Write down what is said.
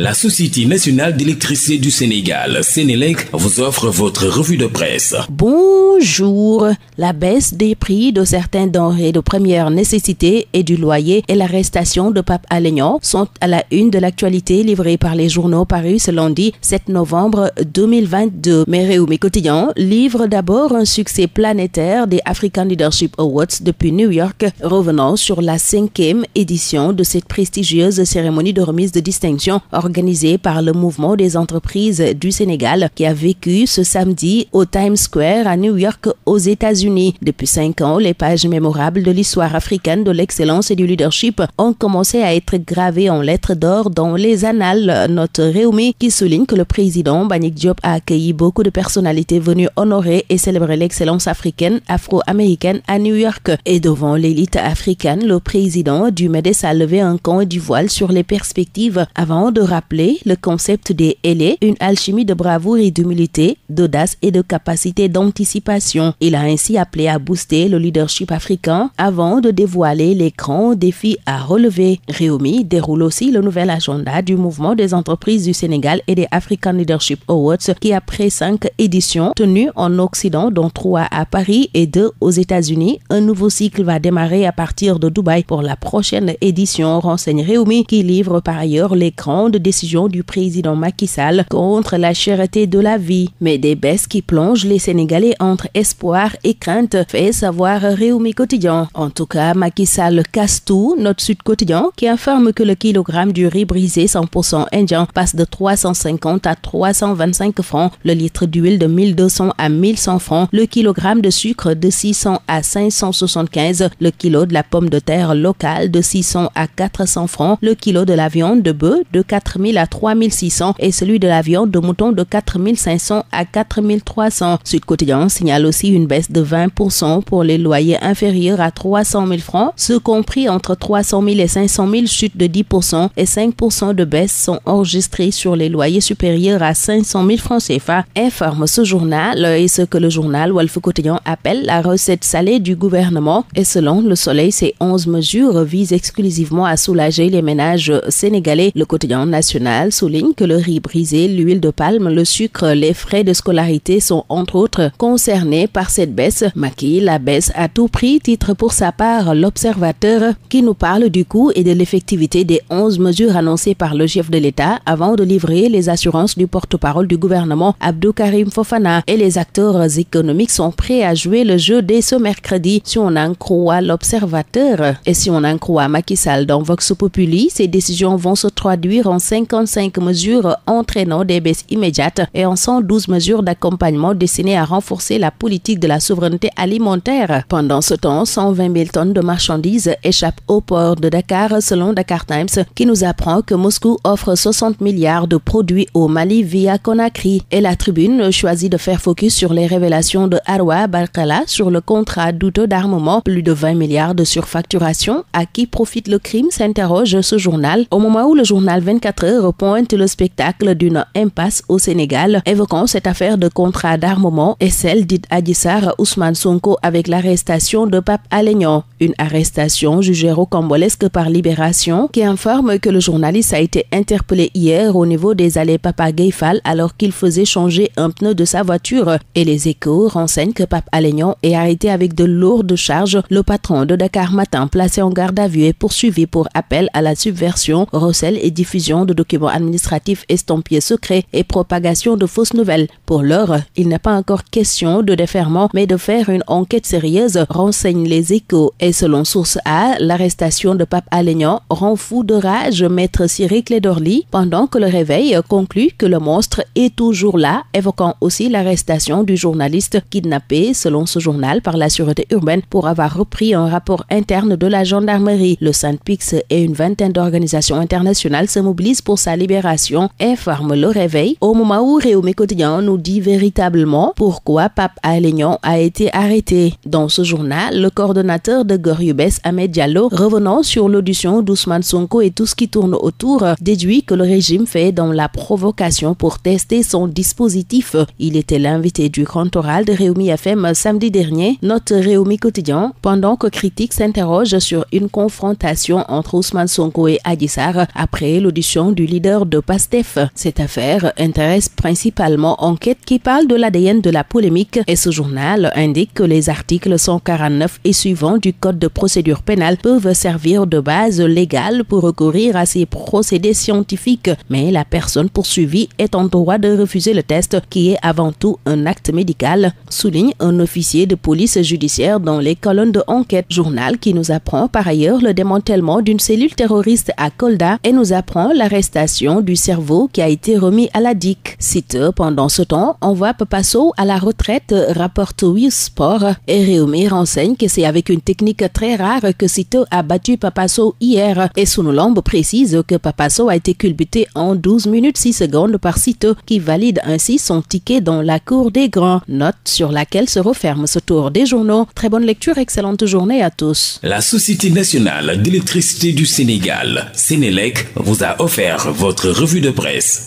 La Société nationale d'électricité du Sénégal, Sénélec, vous offre votre revue de presse. Bonjour. La baisse des prix de certains denrées de première nécessité et du loyer et l'arrestation de Pape Alignon sont à la une de l'actualité livrée par les journaux parus ce lundi 7 novembre 2022. Mais Réumi Quotidien livre d'abord un succès planétaire des African Leadership Awards depuis New York, revenant sur la cinquième édition de cette prestigieuse cérémonie de remise de distinction organisé par le mouvement des entreprises du Sénégal qui a vécu ce samedi au Times Square à New York aux États-Unis. Depuis cinq ans, les pages mémorables de l'histoire africaine de l'excellence et du leadership ont commencé à être gravées en lettres d'or dans les annales. Notre Réumi qui souligne que le président Banik Diop a accueilli beaucoup de personnalités venues honorer et célébrer l'excellence africaine, afro-américaine à New York. Et devant l'élite africaine, le président du MEDES a levé un camp du voile sur les perspectives avant de rappeler appelé le concept des ailés, une alchimie de bravoure et d'humilité, d'audace et de capacité d'anticipation. Il a ainsi appelé à booster le leadership africain avant de dévoiler les grands défis à relever. Réumi déroule aussi le nouvel agenda du mouvement des entreprises du Sénégal et des African Leadership Awards qui, après cinq éditions tenues en Occident, dont trois à Paris et deux aux États-Unis, un nouveau cycle va démarrer à partir de Dubaï pour la prochaine édition, renseigne Réumi qui livre par ailleurs les grandes décision du président Macky Sall contre la cherté de la vie. Mais des baisses qui plongent les Sénégalais entre espoir et crainte, fait savoir Réumi Quotidien. En tout cas, Macky Sall casse tout, notre Sud Quotidien, qui informe que le kilogramme du riz brisé 100% indien passe de 350 à 325 francs, le litre d'huile de 1200 à 1100 francs, le kilogramme de sucre de 600 à 575, le kilo de la pomme de terre locale de 600 à 400 francs, le kilo de la viande de bœuf de francs. 4 000 à 3 600 et celui de la viande de mouton de 4 500 à 4 300. Sud Quotidien signale aussi une baisse de 20 pour les loyers inférieurs à 300 000 francs, ce compris entre 300 000 et 500 000 chute de 10 et 5 de baisse sont enregistrés sur les loyers supérieurs à 500 000 francs CFA, informe ce journal et ce que le journal Wolf quotidien appelle la recette salée du gouvernement. Et selon Le Soleil, ces 11 mesures visent exclusivement à soulager les ménages sénégalais. Le quotidien souligne que le riz brisé, l'huile de palme, le sucre, les frais de scolarité sont entre autres concernés par cette baisse. Maki la baisse à tout prix, titre pour sa part l'observateur qui nous parle du coût et de l'effectivité des 11 mesures annoncées par le chef de l'État avant de livrer les assurances du porte-parole du gouvernement Abdou Karim Fofana. Et les acteurs économiques sont prêts à jouer le jeu dès ce mercredi si on en croit l'observateur. Et si on en croit Macky Sall dans Vox Populi, ces décisions vont se traduire en 55 mesures entraînant des baisses immédiates et en 112 mesures d'accompagnement destinées à renforcer la politique de la souveraineté alimentaire. Pendant ce temps, 120 000 tonnes de marchandises échappent au port de Dakar selon Dakar Times qui nous apprend que Moscou offre 60 milliards de produits au Mali via Conakry. Et la tribune choisit de faire focus sur les révélations de Arwa Barkala sur le contrat douteux d'armement, plus de 20 milliards de surfacturation. À qui profite le crime s'interroge ce journal au moment où le journal 24 repointe le spectacle d'une impasse au Sénégal, évoquant cette affaire de contrat d'armement et celle dite Adissar Ousmane Sonko avec l'arrestation de Pape Alénion. Une arrestation jugée rocambolesque par Libération qui informe que le journaliste a été interpellé hier au niveau des allées Papa Geifal alors qu'il faisait changer un pneu de sa voiture. Et les échos renseignent que Pape Alénion est arrêté avec de lourdes charges. Le patron de Dakar Matin placé en garde à vue est poursuivi pour appel à la subversion, recel et diffusion de documents administratifs estampillés secrets et propagation de fausses nouvelles. Pour l'heure, il n'est pas encore question de déferment, mais de faire une enquête sérieuse, renseigne les échos. Et selon Source A, l'arrestation de Pape Alignan rend fou de rage maître Cyril Clédorly, pendant que le réveil conclut que le monstre est toujours là, évoquant aussi l'arrestation du journaliste kidnappé, selon ce journal, par la sûreté urbaine pour avoir repris un rapport interne de la gendarmerie. Le Saint-Pix et une vingtaine d'organisations internationales se mobilisent pour sa libération, informe le réveil au moment où Réumi Quotidien nous dit véritablement pourquoi Pape Alignon a été arrêté. Dans ce journal, le coordonnateur de Goriubes, Ahmed Diallo, revenant sur l'audition d'Ousmane Sonko et tout ce qui tourne autour, déduit que le régime fait dans la provocation pour tester son dispositif. Il était l'invité du grand oral de Réumi FM samedi dernier, note Réumi Quotidien, pendant que critique s'interroge sur une confrontation entre Ousmane Sonko et Adissar après l'audition du leader de PASTEF. Cette affaire intéresse principalement Enquête qui parle de l'ADN de la polémique et ce journal indique que les articles 149 et suivants du Code de procédure pénale peuvent servir de base légale pour recourir à ces procédés scientifiques, mais la personne poursuivie est en droit de refuser le test qui est avant tout un acte médical, souligne un officier de police judiciaire dans les colonnes de enquête journal qui nous apprend par ailleurs le démantèlement d'une cellule terroriste à Kolda et nous apprend la restation du cerveau qui a été remis à la DIC. Cite, pendant ce temps, on voit Papasso à la retraite, rapporte Will Sport, et renseigne que c'est avec une technique très rare que Cito a battu Papasso hier. Et Sunulombe précise que Papasso a été culbuté en 12 minutes 6 secondes par Cito, qui valide ainsi son ticket dans la cour des grands. Note sur laquelle se referme ce tour des journaux. Très bonne lecture, excellente journée à tous. La Société nationale d'électricité du Sénégal, Sénélec, vous a offert votre revue de presse.